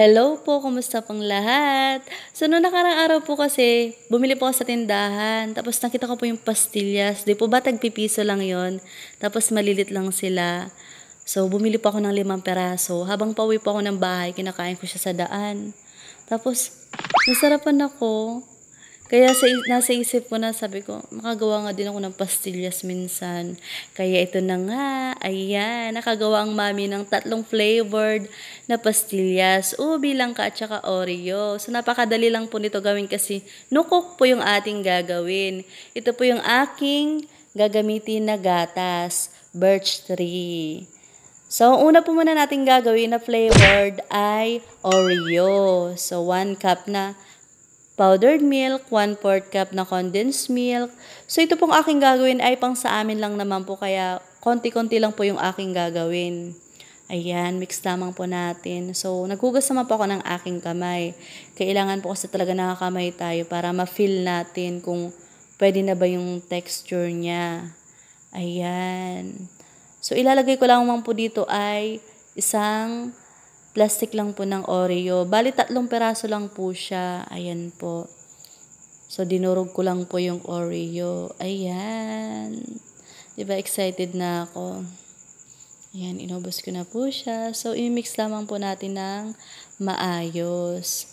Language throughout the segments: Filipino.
Hello po, kumusta pang lahat? So, noong nakarang araw po kasi, bumili po ako sa tindahan. Tapos nakita ko po yung pastillas. Di po ba tagpipiso lang yon Tapos malilit lang sila. So, bumili po ako ng limang peraso. Habang pauwi po ako ng bahay, kinakain ko siya sa daan. Tapos, nasarapan ako. Kaya sa, nasa isip ko na, sabi ko, makagawa nga din ako ng pastillas minsan. Kaya ito na nga, ayan, nakagawa ang mami ng tatlong flavored na pastillas. Ubi lang ka at saka Oreo. So napakadali lang po nito gawin kasi nukok po yung ating gagawin. Ito po yung aking gagamitin na gatas, birch tree. So, una po muna natin gagawin na flavored ay Oreo. So, 1 cup na powdered milk, 1 4 cup na condensed milk. So ito pong aking gagawin ay pang sa amin lang naman po kaya konti-konti lang po yung aking gagawin. Ayan, mix lamang po natin. So, naghugas naman po ako ng aking kamay. Kailangan po kasi talaga nakakamay tayo para ma-feel natin kung pwede na ba yung texture niya. Ayan. So, ilalagay ko lamang po dito ay isang plastic lang po ng Oreo. Bali, tatlong peraso lang po siya. Ayan po. So, dinurog ko lang po yung Oreo. Ayan. Diba, excited na ako. Ayan, inubos ko na po siya. So, imix lamang po natin ng maayos.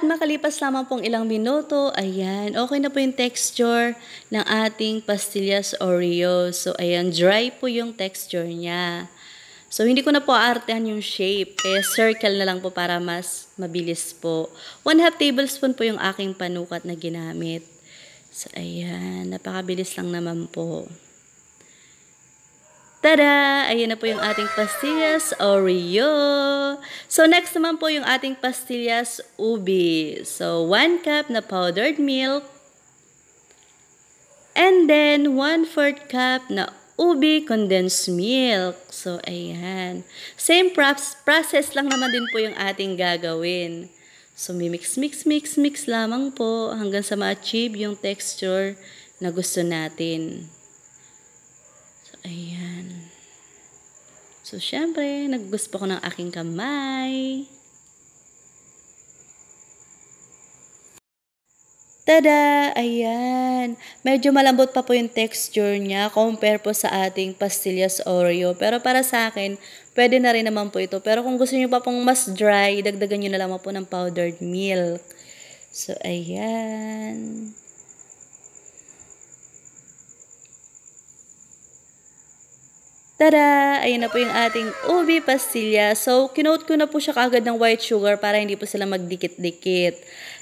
At makalipas lamang pong ilang minuto, ayan, okay na po yung texture ng ating pastillas Oreo. So, ayan, dry po yung texture niya. So, hindi ko na po aartehan yung shape. Kaya circle na lang po para mas mabilis po. 1 half tablespoon po yung aking panukat na ginamit. So, ayan, napakabilis lang naman po. Tada! Ayan na po yung ating pastillas Oreo. So, next naman po yung ating pastillas ubi. So, 1 cup na powdered milk. And then, 1 4 cup na ubi condensed milk. So, ayan. Same process lang naman din po yung ating gagawin. So, mix, mix, mix, mix lamang po hanggang sa ma-achieve yung texture na gusto natin. Ayan. So, syempre, naggusto ko ng aking kamay. Tada! Ayan. Medyo malambot pa po yung texture niya compare po sa ating pastillas Oreo. Pero para sa akin, pwede na rin naman po ito. Pero kung gusto niyo pa pong mas dry, dagdagan niyo na lang po ng powdered milk. So, ayan. Tara! Ayan na po yung ating ubi pastilya. So, kinote ko na po siya kagad ng white sugar para hindi po sila magdikit-dikit.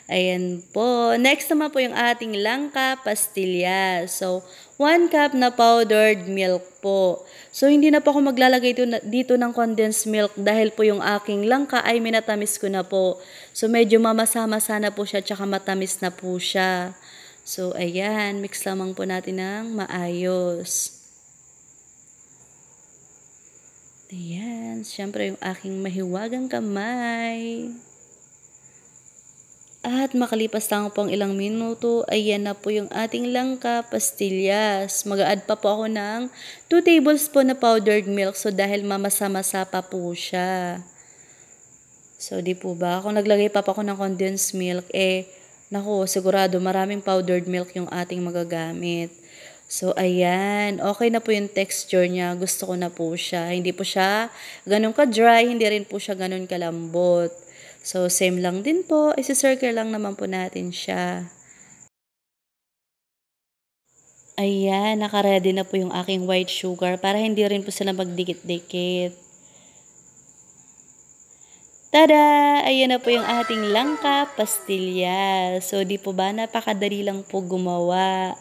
Ayan po. Next naman po yung ating langka pastilya. So, 1 cup na powdered milk po. So, hindi na po ako maglalagay dito ng condensed milk dahil po yung aking langka ay minatamis ko na po. So, medyo mamasa-masa na po siya tsaka matamis na po siya. So, ayan. Mix lamang po natin ng maayos. Ayan, syempre yung aking mahiwagang kamay. At makalipas lang po ang ilang minuto, ayan na po yung ating langka pastillas. mag add pa po ako ng 2 tablespoon na powdered milk so dahil mamasa-masa pa po siya. So di po ba, kung naglagay pa po ako ng condensed milk, eh, nako, sigurado maraming powdered milk yung ating magagamit. So, ayan. Okay na po yung texture niya. Gusto ko na po siya. Hindi po siya ganun ka-dry. Hindi rin po siya ganun kalambot. So, same lang din po. Isi-circle lang naman po natin siya. Ayan, nakaready na po yung aking white sugar para hindi rin po sila magdikit-dikit. Tada! Ayan na po yung ating langka pastilya. So, di po ba napakadali lang po gumawa.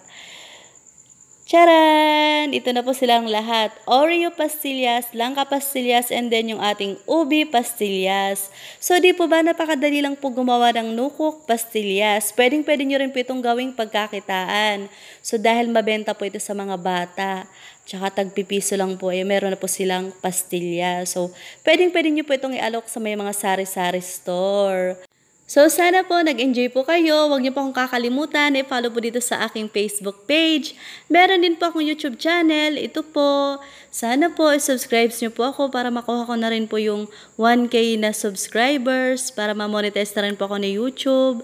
Charan! Ito na po silang lahat. Oreo pastillas, langka pastillas, and then yung ating ubi pastillas. So di po ba napakadali lang po gumawa ng nukok pastillas? Pwedeng pwede nyo rin po itong gawing pagkakitaan. So dahil mabenta po ito sa mga bata. Tsaka tagpipiso lang po, eh, meron na po silang pastilya. So, pwedeng pwede nyo po itong ialok sa may mga sari-sari store. So sana po nag-enjoy po kayo. Huwag niyo po akong kakalimutan. I-follow po dito sa aking Facebook page. Meron din po akong YouTube channel. Ito po. Sana po i-subscribe niyo po ako para makuha ko na rin po yung 1K na subscribers para ma-monetize na rin po ako ni YouTube.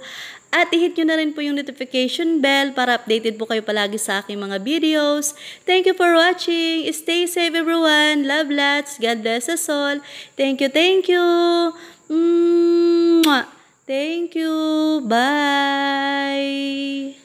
At i-hit nyo na rin po yung notification bell para updated po kayo palagi sa aking mga videos. Thank you for watching. Stay safe everyone. Love lots. God bless us all. Thank you, thank you. Mwah! Thank you. Bye.